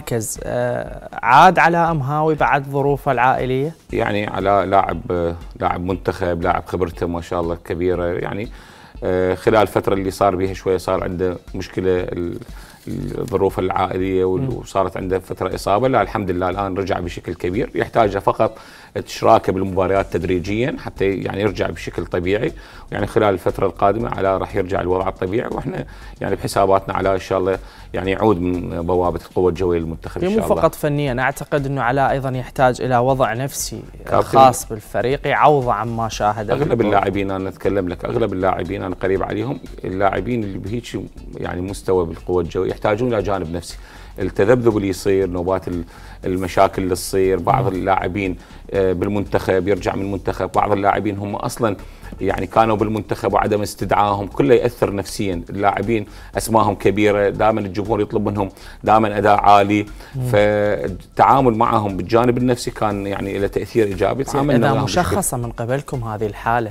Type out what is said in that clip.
مركز آه، عاد على امهاوي بعد ظروفه العائليه؟ يعني على لاعب لاعب منتخب، لاعب خبرته ما شاء الله كبيره، يعني آه، خلال الفتره اللي صار بها شويه صار عنده مشكله الظروف العائليه وصارت عنده فتره اصابه، لا الحمد لله الان رجع بشكل كبير، يحتاج فقط اشراكه بالمباريات تدريجيا حتى يعني يرجع بشكل طبيعي، يعني خلال الفتره القادمه على راح يرجع الوضع الطبيعي واحنا يعني بحساباتنا على ان شاء الله يعني يعود من بوابه القوه الجويه للمنتخب ان شاء الله مو فقط فنيا اعتقد انه علاء ايضا يحتاج الى وضع نفسي خاص بالفريق يعوضه عما شاهد اغلب اللاعبين انا اتكلم لك اغلب اللاعبين انا قريب عليهم اللاعبين اللي بهيك يعني مستوى بالقوه الجويه يحتاجون الى جانب نفسي التذبذب اللي يصير نوبات المشاكل اللي تصير بعض اللاعبين آه، بالمنتخب يرجع من المنتخب بعض اللاعبين هم اصلا يعني كانوا بالمنتخب وعدم استدعائهم كله ياثر نفسيا اللاعبين اسمائهم كبيره دائما الجمهور يطلب منهم دائما اداء عالي فالتعامل معهم بالجانب النفسي كان يعني له تاثير ايجابي يعني تعاملنا مشخصه من قبلكم هذه الحاله